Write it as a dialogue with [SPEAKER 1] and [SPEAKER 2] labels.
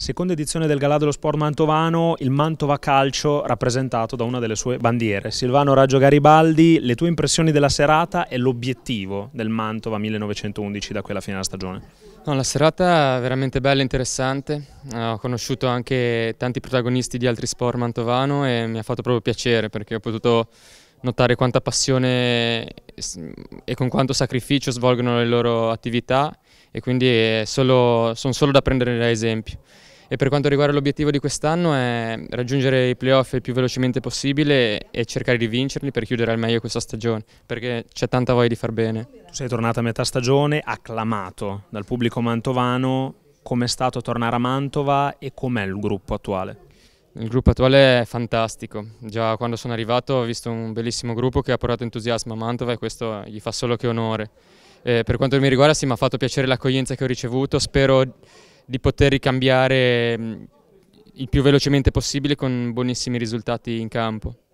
[SPEAKER 1] seconda edizione del Galà dello Sport Mantovano, il Mantova Calcio rappresentato da una delle sue bandiere. Silvano Raggio Garibaldi, le tue impressioni della serata e l'obiettivo del Mantova 1911 da quella fine della stagione?
[SPEAKER 2] No, la serata è veramente bella e interessante, ho conosciuto anche tanti protagonisti di altri sport mantovano e mi ha fatto proprio piacere perché ho potuto notare quanta passione e con quanto sacrificio svolgono le loro attività e quindi solo, sono solo da prendere da esempio e per quanto riguarda l'obiettivo di quest'anno è raggiungere i playoff il più velocemente possibile
[SPEAKER 1] e cercare di vincerli per chiudere al meglio questa stagione, perché c'è tanta voglia di far bene. Tu sei tornato a metà stagione, acclamato dal pubblico mantovano, com'è stato tornare a Mantova e com'è il gruppo attuale? Il gruppo attuale è fantastico, già quando
[SPEAKER 2] sono arrivato ho visto un bellissimo gruppo che ha portato entusiasmo a Mantova e questo gli fa solo che onore. Eh, per quanto mi riguarda sì, mi ha fatto piacere l'accoglienza che ho ricevuto, spero di poter ricambiare mm, il più velocemente possibile con buonissimi risultati in campo.